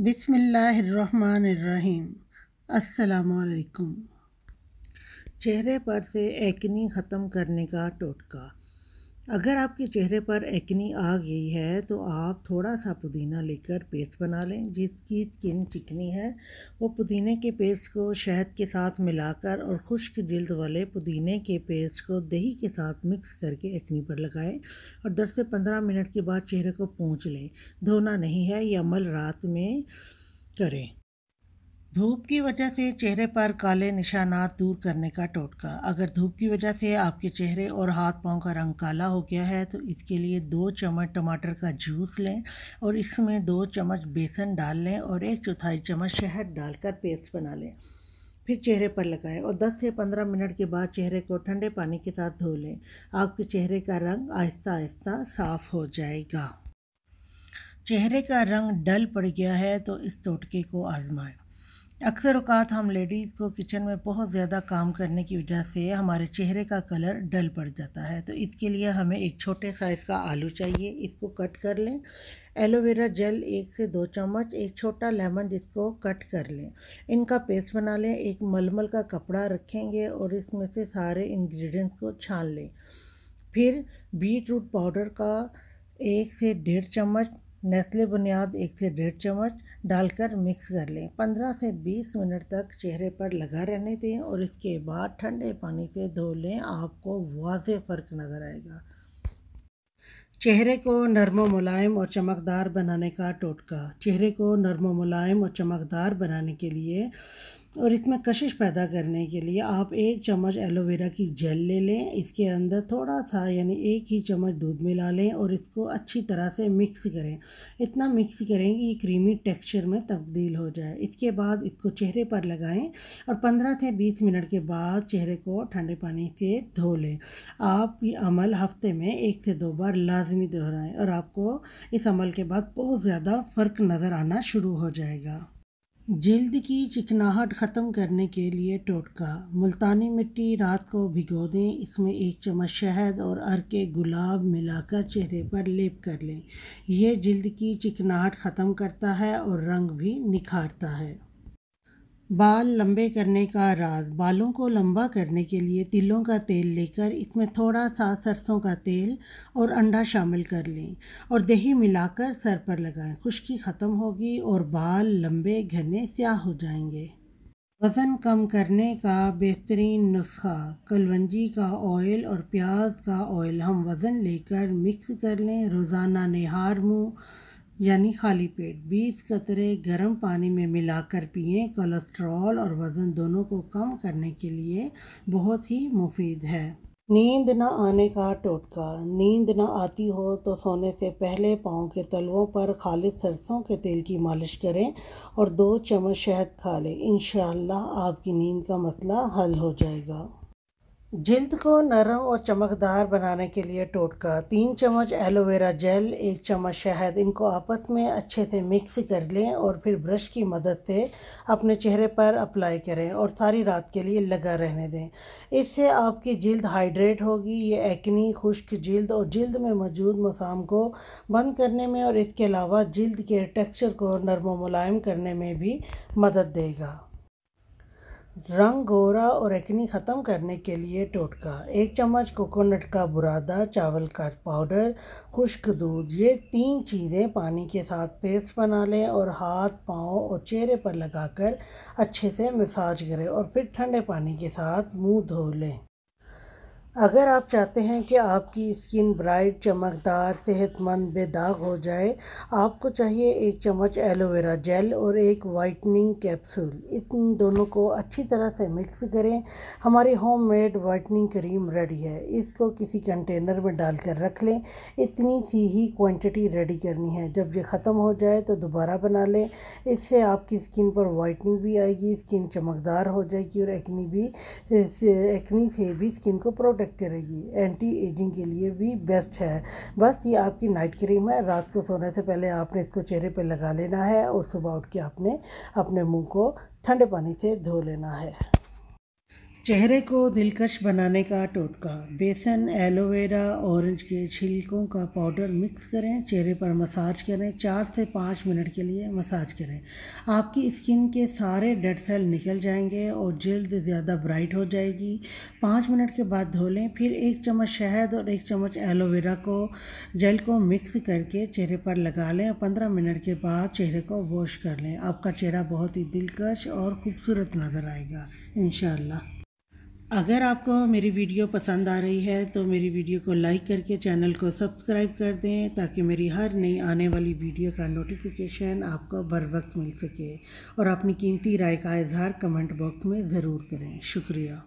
बिसमीम् अलकुम चेहरे पर से एक्नी ख़त्म करने का टोटका अगर आपके चेहरे पर एक्नी आ गई है तो आप थोड़ा सा पुदीना लेकर पेस्ट बना लें जिसकी स्किन चिकनी है वो पुदीने के पेस्ट को शहद के साथ मिलाकर और खुश्क जल्द वाले पुदीने के पेस्ट को दही के साथ मिक्स करके एक्नी पर लगाएं और 10 से 15 मिनट के बाद चेहरे को पूछ लें धोना नहीं है यह अमल रात में करें धूप की वजह से चेहरे पर काले निशानात दूर करने का टोटका अगर धूप की वजह से आपके चेहरे और हाथ पाँव का रंग काला हो गया है तो इसके लिए दो चम्मच टमाटर का जूस लें और इसमें दो चम्मच बेसन डाल लें और एक चौथाई चम्मच शहद डालकर पेस्ट बना लें फिर चेहरे पर लगाएं और 10 से 15 मिनट के बाद चेहरे को ठंडे पानी के साथ धो लें आपके चेहरे का रंग आहिस्ता आहिस्ता साफ़ हो जाएगा चेहरे का रंग डल पड़ गया है तो इस टोटके को आजमाएं अक्सर अवत हम लेडीज़ को किचन में बहुत ज़्यादा काम करने की वजह से हमारे चेहरे का कलर डल पड़ जाता है तो इसके लिए हमें एक छोटे साइज़ का आलू चाहिए इसको कट कर लें एलोवेरा जेल एक से दो चम्मच एक छोटा लेमन जिसको कट कर लें इनका पेस्ट बना लें एक मलमल का कपड़ा रखेंगे और इसमें से सारे इन्ग्रीडियंट्स को छान लें फिर बीट रूट पाउडर का एक से डेढ़ चम्मच नेस्ले बुनियाद एक से डेढ़ चम्मच डालकर मिक्स कर लें पंद्रह से बीस मिनट तक चेहरे पर लगा रहने दें और इसके बाद ठंडे पानी से धो लें आपको वाज फ़र्क नज़र आएगा चेहरे को नरम मुलायम और चमकदार बनाने का टोटका चेहरे को नरम मुलायम और चमकदार बनाने के लिए और इसमें कशिश पैदा करने के लिए आप एक चम्मच एलोवेरा की जेल ले लें इसके अंदर थोड़ा सा यानी एक ही चम्मच दूध मिला लें और इसको अच्छी तरह से मिक्स करें इतना मिक्स करें कि ये क्रीमी टेक्सचर में तब्दील हो जाए इसके बाद इसको चेहरे पर लगाएं और 15 से 20 मिनट के बाद चेहरे को ठंडे पानी से धो लें आप ये अमल हफ्ते में एक से दो बार लाजमी दोहराएँ और आपको इस अमल के बाद बहुत ज़्यादा फ़र्क नज़र आना शुरू हो जाएगा जल्द की चिकनाहट ख़त्म करने के लिए टोटका मुल्तानी मिट्टी रात को भिगो दें इसमें एक चम्मच शहद और अरके गुलाब मिलाकर चेहरे पर लेप कर लें यह जल्द की चिकनाहट ख़त्म करता है और रंग भी निखारता है बाल लंबे करने का राज बालों को लंबा करने के लिए तिलों का तेल लेकर इसमें थोड़ा सा सरसों का तेल और अंडा शामिल कर लें और दही मिलाकर सर पर लगाएं खुश्की ख़त्म होगी और बाल लंबे घने स्याह हो जाएंगे वज़न कम करने का बेहतरीन नुस्खा कलवंजी का ऑयल और प्याज का ऑयल हम वज़न लेकर मिक्स कर लें रोज़ाना नहार मुँह यानी खाली पेट 20 कतरे गर्म पानी में मिलाकर पिएँ कोलेस्ट्रॉल और वज़न दोनों को कम करने के लिए बहुत ही मुफीद है नींद न आने का टोटका नींद न आती हो तो सोने से पहले पाँव के तलवों पर खालिद सरसों के तेल की मालिश करें और दो चम्मच शहद खा लें इन आपकी नींद का मसला हल हो जाएगा जल्द को नरम और चमकदार बनाने के लिए टोटका तीन चम्मच एलोवेरा जेल एक चम्मच शहद इनको आपस में अच्छे से मिक्स कर लें और फिर ब्रश की मदद से अपने चेहरे पर अप्लाई करें और सारी रात के लिए लगा रहने दें इससे आपकी जल्द हाइड्रेट होगी ये एक्नी खुश्क जल्द और जल्द में मौजूद मसाम को बंद करने में और इसके अलावा जल्द के टेक्स्चर को नरम मुलायम करने में भी मदद देगा रंग गोरा और एक्नी ख़त्म करने के लिए टोटका एक चम्मच कोकोनट का बुरादा चावल का पाउडर खुश्क दूध ये तीन चीज़ें पानी के साथ पेस्ट बना लें और हाथ पाँव और चेहरे पर लगाकर अच्छे से मसाज करें और फिर ठंडे पानी के साथ मुंह धो लें अगर आप चाहते हैं कि आपकी स्किन ब्राइट चमकदार सेहतमंद बेदाग हो जाए आपको चाहिए एक चम्मच एलोवेरा जेल और एक वाइटनिंग कैप्सूल इन दोनों को अच्छी तरह से मिक्स करें हमारी होममेड वाइटनिंग क्रीम रेडी है इसको किसी कंटेनर में डालकर रख लें इतनी सी ही क्वांटिटी रेडी करनी है जब ये ख़त्म हो जाए तो दोबारा बना लें इससे आपकी स्किन पर वाइटनिंग भी आएगी स्किन चमकदार हो जाएगी और एक्नी भी एक्नी से भी स्किन को प्रोटेक्ट प्रोटेक्ट करेगी एंटी एजिंग के लिए भी बेस्ट है बस ये आपकी नाइट क्रीम है रात को सोने से पहले आपने इसको चेहरे पर लगा लेना है और सुबह उठ के आपने अपने मुँह को ठंडे पानी से धो लेना है चेहरे को दिलकश बनाने का टोटका बेसन एलोवेरा ऑरेंज के छिलकों का पाउडर मिक्स करें चेहरे पर मसाज करें चार से पाँच मिनट के लिए मसाज करें आपकी स्किन के सारे डेड सेल निकल जाएंगे और जल्द ज़्यादा ब्राइट हो जाएगी पाँच मिनट के बाद धो लें फिर एक चम्मच शहद और एक चम्मच एलोवेरा को जेल को मिक्स करके चेहरे पर लगा लें और पंद्रह मिनट के बाद चेहरे को वॉश कर लें आपका चेहरा बहुत ही दिलकश और खूबसूरत नज़र आएगा इन अगर आपको मेरी वीडियो पसंद आ रही है तो मेरी वीडियो को लाइक करके चैनल को सब्सक्राइब कर दें ताकि मेरी हर नई आने वाली वीडियो का नोटिफिकेशन आपको बर वक्त मिल सके और अपनी कीमती राय का इजहार कमेंट बॉक्स में ज़रूर करें शुक्रिया